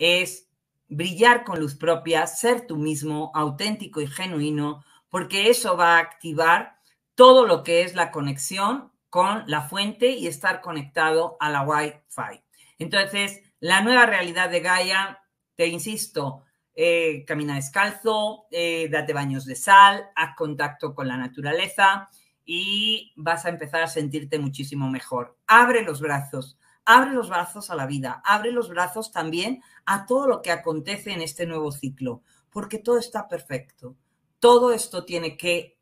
es brillar con luz propia, ser tú mismo, auténtico y genuino, porque eso va a activar todo lo que es la conexión con la fuente y estar conectado a la Wi-Fi. Entonces, la nueva realidad de Gaia, te insisto, eh, camina descalzo, eh, date baños de sal, haz contacto con la naturaleza y vas a empezar a sentirte muchísimo mejor. Abre los brazos, abre los brazos a la vida, abre los brazos también a todo lo que acontece en este nuevo ciclo, porque todo está perfecto. Todo esto tiene que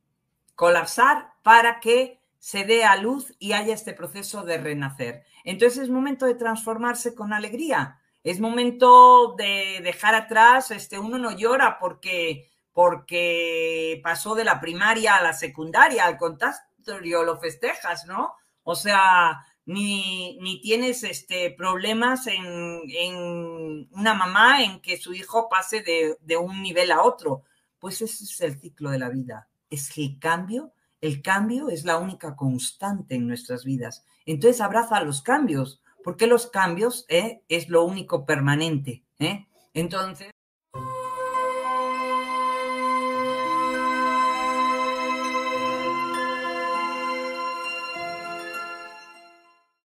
colapsar para que se dé a luz y haya este proceso de renacer. Entonces es momento de transformarse con alegría, es momento de dejar atrás, este, uno no llora porque, porque pasó de la primaria a la secundaria, al contacto lo festejas, ¿no? O sea, ni, ni tienes este, problemas en, una mamá en que su hijo pase de, un nivel a otro. Pues ese es el ciclo de la vida. Es el cambio. El cambio es la única constante en nuestras vidas. Entonces abraza los cambios, porque los cambios eh, es lo único permanente. Eh. Entonces.